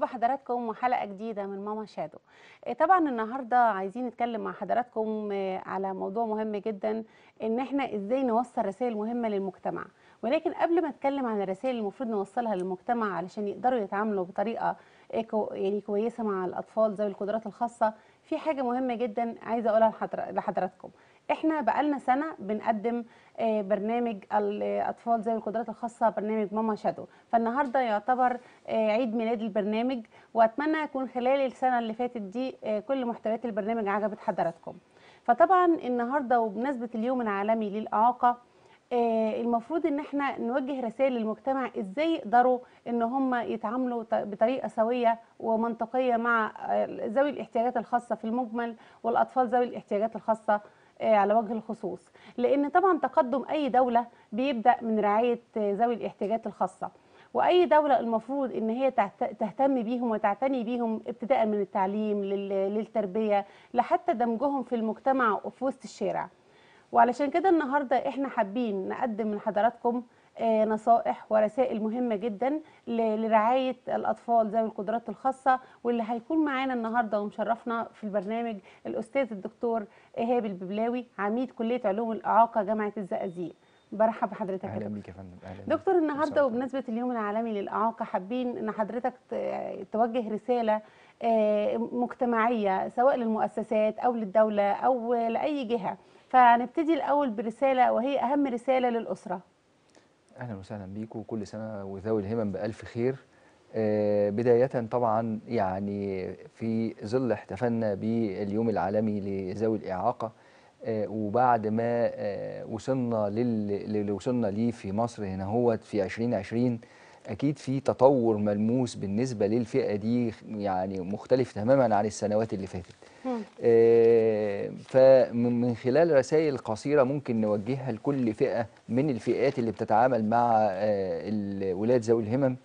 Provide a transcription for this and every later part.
مرحبا حضراتكم وحلقه جديده من ماما شادو إيه، طبعا النهارده عايزين نتكلم مع حضراتكم إيه، على موضوع مهم جدا ان احنا ازاي نوصل رسائل مهمه للمجتمع ولكن قبل ما اتكلم عن الرسائل اللي المفروض نوصلها للمجتمع علشان يقدروا يتعاملوا بطريقه إيه، يعني كويسه مع الاطفال ذوي القدرات الخاصه في حاجه مهمه جدا عايزه اقولها لحضراتكم احنا بقالنا سنه بنقدم آه، برنامج الاطفال ذوي القدرات الخاصه برنامج ماما شادو فالنهارده يعتبر آه، عيد ميلاد البرنامج واتمنى يكون خلال السنه اللي فاتت دي آه، كل محتويات البرنامج عجبت حضراتكم فطبعا النهارده وبمناسبه اليوم العالمي للاعاقه المفروض ان احنا نوجه رسائل للمجتمع ازاي يقدروا ان هم يتعاملوا بطريقه سويه ومنطقيه مع ذوي الاحتياجات الخاصه في المجمل والاطفال ذوي الاحتياجات الخاصه آه، على وجه الخصوص لان طبعا تقدم اي دوله بيبدا من رعايه آه، ذوي الاحتياجات الخاصه واي دوله المفروض ان هي تهتم بيهم وتعتني بيهم ابتداء من التعليم للتربيه لحتى دمجهم في المجتمع وفي وسط الشارع وعلشان كده النهارده احنا حابين نقدم لحضراتكم آه، نصائح ورسائل مهمه جدا لرعايه الاطفال ذوي القدرات الخاصه واللي هيكون معانا النهارده ومشرفنا في البرنامج الاستاذ الدكتور ايهاب الببلاوي عميد كليه علوم الاعاقه جامعه الزقازيق برحب بحضرتك اهلا بيك يا فندم اهلا دكتور النهارده وبمناسبه اليوم العالمي للاعاقه حابين ان حضرتك توجه رساله آه، مجتمعيه سواء للمؤسسات او للدوله او لاي جهه فنبتدي الأول برسالة وهي أهم رسالة للأسرة أهلا وسهلا بيكم كل سنة وذوي الهمم بألف خير آه، بداية طبعا يعني في ظل احتفلنا باليوم العالمي لذوي الإعاقة آه، وبعد ما آه، وصلنا للي وصلنا ليه في مصر هنا هو في 2020 اكيد في تطور ملموس بالنسبه للفئه دي يعني مختلف تماما عن السنوات اللي فاتت آه فمن خلال رسائل قصيره ممكن نوجهها لكل فئه من الفئات اللي بتتعامل مع آه الولاد ذوي الهمم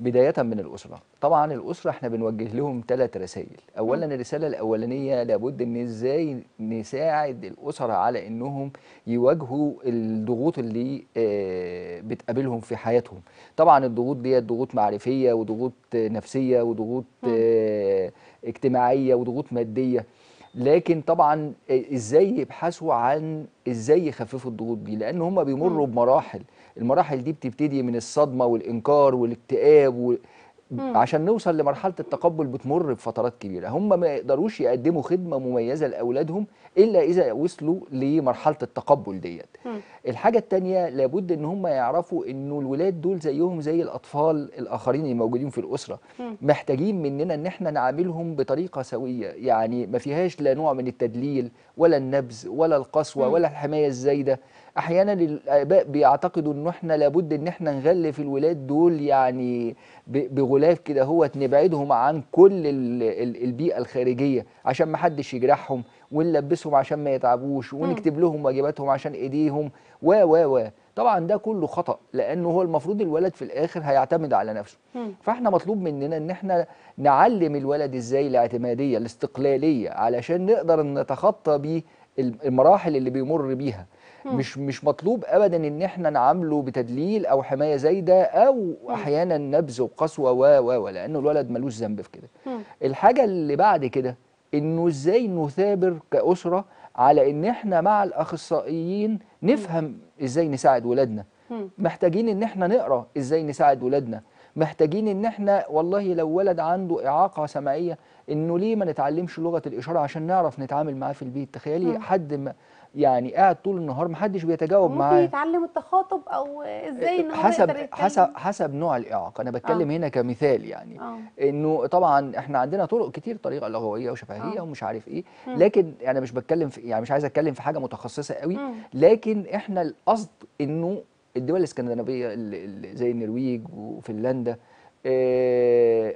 بداية من الأسرة طبعا الأسرة احنا بنوجه لهم ثلاث رسائل أولا الرسالة الأولانية لابد أن إزاي نساعد الأسرة على أنهم يواجهوا الضغوط اللي آه، بتقابلهم في حياتهم طبعا الضغوط دي ضغوط معرفيه وضغوط نفسيه وضغوط آه، اجتماعيه وضغوط ماديه لكن طبعا آه، ازاي يبحثوا عن ازاي يخففوا الضغوط دي لان هم بيمروا بمراحل المراحل دي بتبتدي من الصدمه والانكار والاكتئاب و... مم. عشان نوصل لمرحله التقبل بتمر بفترات كبيره هم ما يقدروش يقدموا خدمه مميزه لاولادهم الا اذا وصلوا لمرحله التقبل ديت الحاجه الثانيه لابد ان هم يعرفوا انه الولاد دول زيهم زي الاطفال الاخرين اللي موجودين في الاسره مم. محتاجين مننا ان احنا نعاملهم بطريقه سويه يعني ما فيهاش لا نوع من التدليل ولا النبذ ولا القسوه ولا الحمايه الزايده احيانا الاباء بيعتقدوا ان احنا لابد ان احنا نغلف الولاد دول يعني بغلاف كده هو نبعدهم عن كل البيئه الخارجيه عشان ما حدش يجرحهم ونلبسهم عشان ما يتعبوش ونكتب لهم واجباتهم عشان ايديهم و و و طبعا ده كله خطا لانه هو المفروض الولد في الاخر هيعتمد على نفسه فاحنا مطلوب مننا ان احنا نعلم الولد ازاي الاعتماديه الاستقلاليه علشان نقدر نتخطى بيه المراحل اللي بيمر بيها مش مش مطلوب ابدا ان احنا نعامله بتدليل او حمايه زايده او احيانا نبذ وقسوه و و و لانه الولد ملوش ذنب في كده الحاجه اللي بعد كده انه ازاي نثابر كاسره على ان احنا مع الاخصائيين نفهم ازاي نساعد ولادنا محتاجين ان احنا نقرا ازاي نساعد ولادنا محتاجين ان احنا والله لو ولد عنده اعاقه سمعيه انه ليه ما نتعلمش لغه الاشاره عشان نعرف نتعامل معاه في البيت تخيلي حد ما يعني قاعد طول النهار محدش بيتجاوب معاه ممكن يتعلم التخاطب او ازاي ان هو حسب حسب حسب نوع الاعاقه انا بتكلم آه. هنا كمثال يعني آه. انه طبعا احنا عندنا طرق كتير طريقه لغويه وشفهيه آه. ومش عارف ايه م. لكن انا يعني مش بتكلم في يعني مش عايز اتكلم في حاجه متخصصه قوي م. لكن احنا القصد انه الدول الاسكندنافيه زي النرويج وفنلندا آه،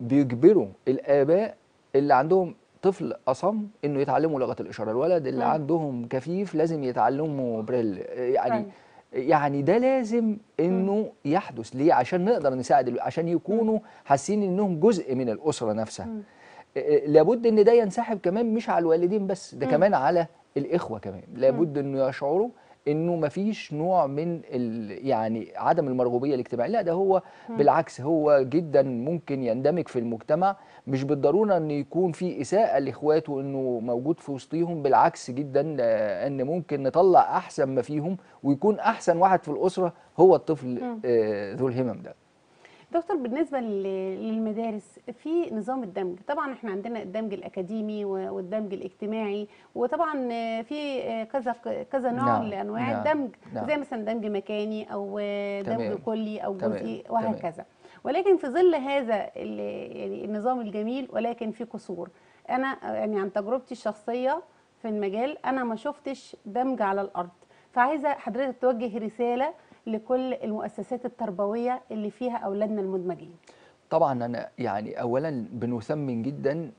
بيجبروا الاباء اللي عندهم طفل اصم انه يتعلموا لغه الاشاره الولد اللي مم. عندهم كفيف لازم يتعلموا بريل يعني مم. طيب. يعني ده لازم انه مم. يحدث ليه عشان نقدر نساعد عشان يكونوا حاسين انهم جزء من الاسره نفسها مم. لابد ان ده ينسحب كمان مش على الوالدين بس ده مم. كمان على الاخوه كمان لابد انه يشعروا انه مفيش نوع من يعني عدم المرغوبيه الاجتماعيه لا ده هو م. بالعكس هو جدا ممكن يندمج في المجتمع مش بالضروره ان يكون في اساءه لاخواته انه موجود في وسطيهم بالعكس جدا ان ممكن نطلع احسن ما فيهم ويكون احسن واحد في الاسره هو الطفل م. آه، ذو الهمم ده دكتور بالنسبه للمدارس في نظام الدمج طبعا احنا عندنا الدمج الاكاديمي والدمج الاجتماعي وطبعا في كذا كذا نوع نعم. لانواع نعم. الدمج نعم. زي مثلا دمج مكاني او دمج تمام. كلي او جزئي وهكذا تمام. ولكن في ظل هذا يعني النظام الجميل ولكن في قصور انا يعني عن تجربتي الشخصيه في المجال انا ما شفتش دمج على الارض فعايزه حضرتك توجه رساله لكل المؤسسات التربويه اللي فيها اولادنا المدمجين طبعا انا يعني اولا بنثمن جدا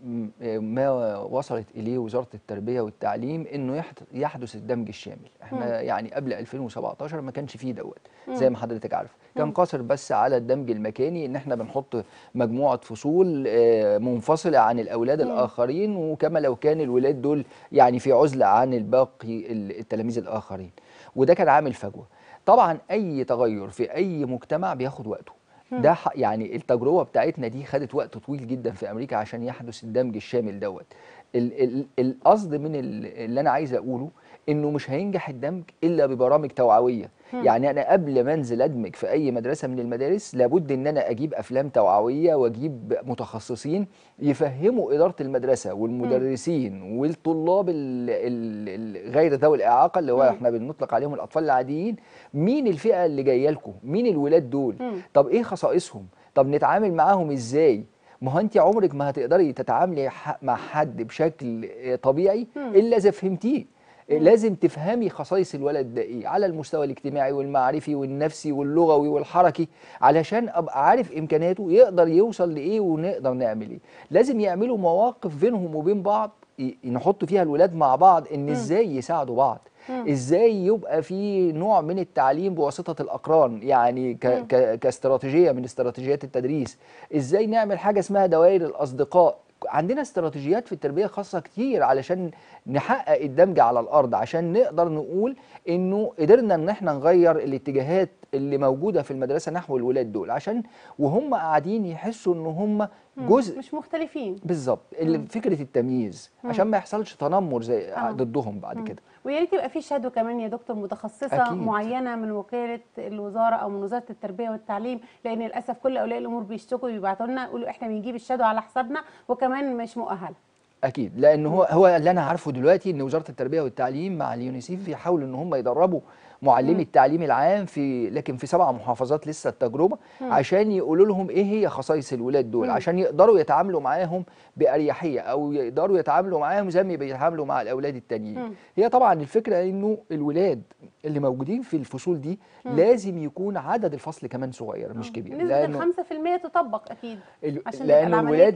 ما وصلت اليه وزاره التربيه والتعليم انه يحدث الدمج الشامل احنا مم. يعني قبل 2017 ما كانش فيه دوت زي ما حضرتك عارفه كان قاصر بس على الدمج المكاني ان احنا بنحط مجموعه فصول آه، منفصله عن الاولاد مم. الاخرين وكما لو كان الولاد دول يعني في عزله عن الباقي التلاميذ الاخرين وده كان عامل فجوه طبعا اي تغير في اي مجتمع بياخد وقته ده يعني التجربه بتاعتنا دي خدت وقت طويل جدا في امريكا عشان يحدث الدمج الشامل دوت القصد من اللي انا عايز اقوله انه مش هينجح الدمج الا ببرامج توعويه هم. يعني انا قبل ما انزل ادمج في اي مدرسه من المدارس لابد ان انا اجيب افلام توعويه واجيب متخصصين يفهموا اداره المدرسه والمدرسين هم. والطلاب غير ذوي الاعاقه اللي هو احنا بنطلق عليهم الاطفال العاديين مين الفئه اللي جايه لكم مين الولاد دول هم. طب ايه خصائصهم طب نتعامل معاهم ازاي ما هو انت عمرك ما هتقدري تتعاملي مع حد بشكل طبيعي الا اذا فهمتيه لازم تفهمي خصائص الولد ده ايه على المستوى الاجتماعي والمعرفي والنفسي واللغوي والحركي علشان ابقى عارف امكانياته يقدر يوصل لايه ونقدر نعمل ايه لازم يعملوا مواقف بينهم وبين بعض نحط فيها الولاد مع بعض ان ازاي يساعدوا بعض ازاي يبقى في نوع من التعليم بواسطه الاقران يعني ك ك كاستراتيجيه من استراتيجيات التدريس ازاي نعمل حاجه اسمها دوائر الاصدقاء عندنا استراتيجيات في التربيه خاصه كتير علشان نحقق الدمج على الارض عشان نقدر نقول انه قدرنا ان احنا نغير الاتجاهات اللي موجوده في المدرسه نحو الولاد دول عشان وهم قاعدين يحسوا ان هم جزء مش مختلفين بالظبط فكره التمييز مم. عشان ما يحصلش تنمر زي آه. ضدهم بعد مم. كده ويا ريت يبقى في شادو كمان يا دكتور متخصصه أكيد. معينه من وكاله الوزاره او من وزاره التربيه والتعليم لان للاسف كل اولياء الامور بيشتكوا ويبعتوا لنا يقولوا احنا بنجيب الشادو على حسابنا وكمان مش مؤهله اكيد لان هو هو اللي انا عارفه دلوقتي ان وزاره التربيه والتعليم مع اليونيسيف بيحاولوا ان هم يدربوا معلمي التعليم العام في لكن في سبع محافظات لسه التجربه عشان يقولوا لهم ايه هي خصائص الولاد دول عشان يقدروا يتعاملوا معاهم باريحيه او يقدروا يتعاملوا معاهم زي ما بيتعاملوا مع الاولاد التانيين هي طبعا الفكره انه الولاد اللي موجودين في الفصول دي مم. لازم يكون عدد الفصل كمان صغير مش كبير نسبه ال 5% تطبق اكيد عشان لان الولاد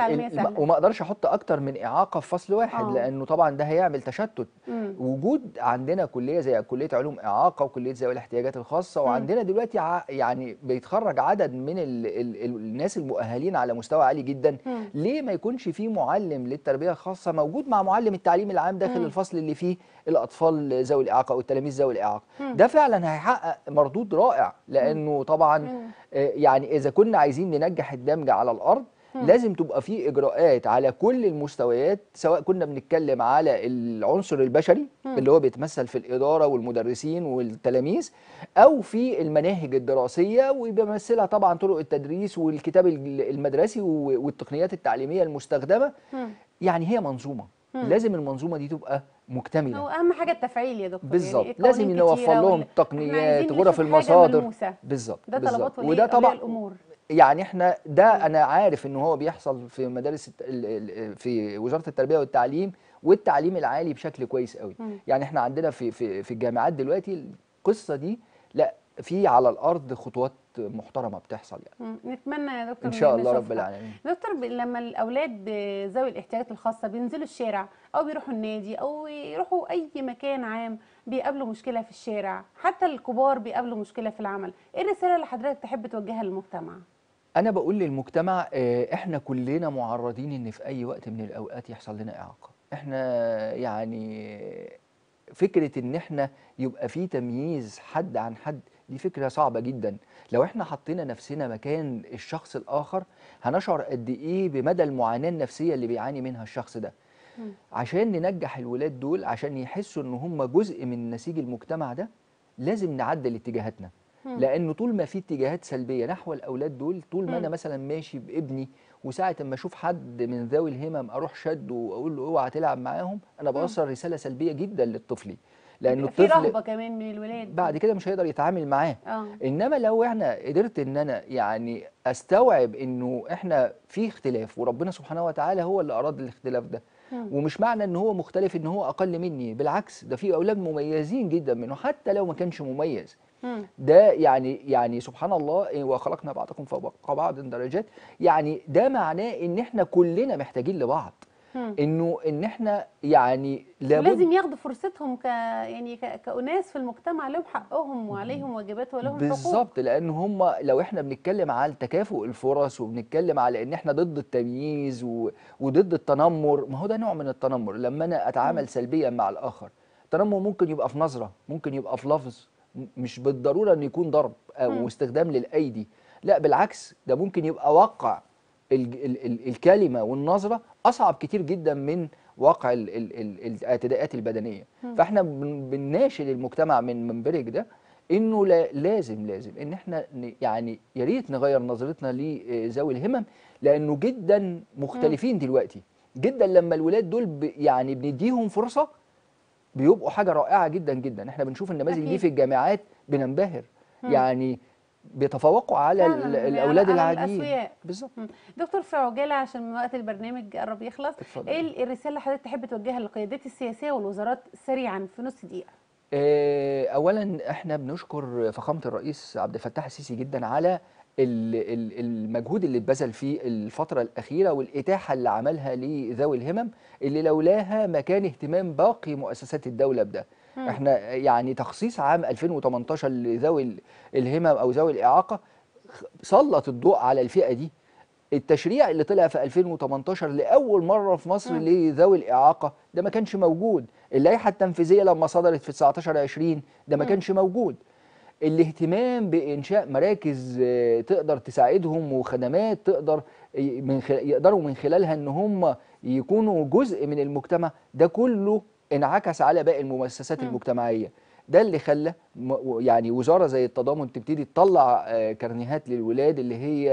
وما اقدرش احط اكتر من اعاقه في فصل واحد أوه. لانه طبعا ده هيعمل تشتت مم. وجود عندنا كليه زي كليه علوم اعاقه وكليه ذوي الاحتياجات الخاصه وعندنا دلوقتي ع... يعني بيتخرج عدد من ال... ال... الناس المؤهلين على مستوى عالي جدا مم. ليه ما يكونش في معلم للتربيه الخاصه موجود مع معلم التعليم العام داخل مم. الفصل اللي فيه الاطفال ذوي الاعاقه او التلاميذ ذوي الاعاقه ده فعلا هيحقق مردود رائع لانه طبعا آه، يعني اذا كنا عايزين ننجح الدمج على الارض لازم تبقى في اجراءات على كل المستويات سواء كنا بنتكلم على العنصر البشري اللي هو بيتمثل في الاداره والمدرسين والتلاميذ او في المناهج الدراسيه وبيمثلها طبعا طرق التدريس والكتاب المدرسي والتقنيات التعليميه المستخدمه يعني هي منظومه مم. لازم المنظومه دي تبقى مكتمله هو اهم حاجه التفعيل يا دكتور يعني بالظبط يعني لازم نوفر لهم وال... تقنيات غرف المصادر بالظبط ده طلبات وده طبعا الامور يعني احنا ده انا عارف ان هو بيحصل في مدارس في وزاره التربيه والتعليم والتعليم العالي بشكل كويس قوي مم. يعني احنا عندنا في في في الجامعات دلوقتي القصه دي لا في على الارض خطوات محترمه بتحصل يعني نتمنى يا دكتور ان شاء الله رب العالمين دكتور لما الاولاد ذوي الاحتياجات الخاصه بينزلوا الشارع او بيروحوا النادي او يروحوا اي مكان عام بيقابلوا مشكله في الشارع حتى الكبار بيقابلوا مشكله في العمل ايه الرساله اللي حضرتك تحب توجهها للمجتمع انا بقول للمجتمع آه، احنا كلنا معرضين ان في اي وقت من الاوقات يحصل لنا اعاقه احنا يعني آه، فكره ان احنا يبقى في تمييز حد عن حد دي فكره صعبه جدا لو احنا حطينا نفسنا مكان الشخص الاخر هنشعر قد ايه بمدى المعاناه النفسيه اللي بيعاني منها الشخص ده عشان ننجح الولاد دول عشان يحسوا ان هم جزء من نسيج المجتمع ده لازم نعدل اتجاهاتنا لانه طول ما في اتجاهات سلبيه نحو الاولاد دول طول ما انا مثلا ماشي بابني وساعه اما اشوف حد من ذوي الهمم اروح شده واقول له اوعى تلعب معاهم انا بوصل رساله سلبيه جدا للطفل لانه في رهبه كمان من الولاد بعد كده مش هيقدر يتعامل معاه آه. انما لو احنا قدرت ان انا يعني استوعب انه احنا في اختلاف وربنا سبحانه وتعالى هو اللي اراد الاختلاف ده آه. ومش معنى ان هو مختلف ان هو اقل مني بالعكس ده في اولاد مميزين جدا منه حتى لو ما كانش مميز آه. ده يعني يعني سبحان الله إيه، وخلقنا بعضكم فوق بعض درجات يعني ده معناه ان احنا كلنا محتاجين لبعض انه ان احنا يعني لابد لازم ياخدوا فرصتهم ك يعني ك... كاناس في المجتمع لهم حقهم وعليهم واجبات ولهم حقوق بالظبط لان هم لو احنا بنتكلم على تكافؤ الفرص وبنتكلم على ان احنا ضد التمييز و... وضد التنمر ما هو ده نوع من التنمر لما انا اتعامل سلبيا مع الاخر التنمر ممكن يبقى في نظره ممكن يبقى في لفظ مش بالضروره انه يكون ضرب او استخدام للايدي لا بالعكس ده ممكن يبقى وقع الكلمه والنظره اصعب كتير جدا من واقع الاعتداءات البدنيه فاحنا بنناشد المجتمع من منبرج ده انه لازم لازم ان احنا يعني يا ريت نغير نظرتنا لذوي الهمم لانه جدا مختلفين دلوقتي جدا لما الولاد دول يعني بنديهم فرصه بيبقوا حاجه رائعه جدا جدا احنا بنشوف النماذج دي في الجامعات بننبهر يعني بيتفوقوا على يعني الاولاد العاديين بالظبط دكتور في عجاله عشان وقت البرنامج قرب يخلص اتفضل. ايه الرساله اللي حضرتك تحب توجهها للقيادات السياسيه والوزارات سريعا في نص دقيقه آه، اولا احنا بنشكر فخامه الرئيس عبد الفتاح السيسي جدا على المجهود اللي اتبذل في الفترة الأخيرة والإتاحة اللي عملها لذوي الهمم اللي لولاها ما كان اهتمام باقي مؤسسات الدولة بده مم. احنا يعني تخصيص عام 2018 لذوي الهمم او ذوي الاعاقه سلط الضوء على الفئه دي التشريع اللي طلع في 2018 لاول مره في مصر لذوي الاعاقه ده ما كانش موجود اللائحه التنفيذيه لما صدرت في 19 20 ده ما كانش موجود الاهتمام بانشاء مراكز آه، تقدر تساعدهم وخدمات تقدر من خل... يقدروا من خلالها ان هم يكونوا جزء من المجتمع ده كله انعكس على باقي المؤسسات م. المجتمعيه ده اللي خلى يعني وزاره زي التضامن تبتدي تطلع آه، كرنيهات للولاد اللي هي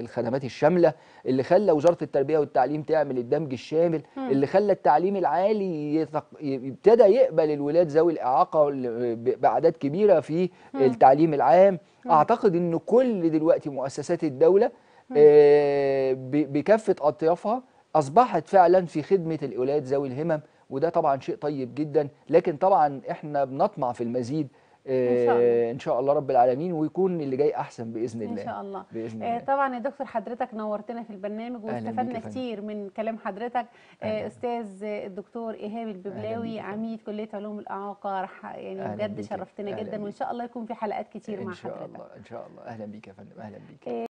الخدمات الشامله اللي خلى وزاره التربيه والتعليم تعمل الدمج الشامل م. اللي خلى التعليم العالي ابتدى يقبل الولاد ذوي الاعاقه باعداد كبيره في م. التعليم العام م. اعتقد ان كل دلوقتي مؤسسات الدوله آه، بكافه اطيافها اصبحت فعلا في خدمه الاولاد ذوي الهمم وده طبعا شيء طيب جدا لكن طبعا احنا بنطمع في المزيد آه، إن شاء, الله. ان شاء الله رب العالمين ويكون اللي جاي احسن باذن الله ان شاء الله باذن آه، الله طبعا يا دكتور حضرتك نورتنا في البرنامج واستفدنا كتير من كلام حضرتك آه، استاذ الدكتور ايهاب الببلاوي عميد كليه علوم الاعاقه يعني بجد شرفتنا جدا بيك. وان شاء الله يكون في حلقات كتير مع حضرتك ان شاء الله ان شاء الله اهلا بيك يا فندم اهلا بيك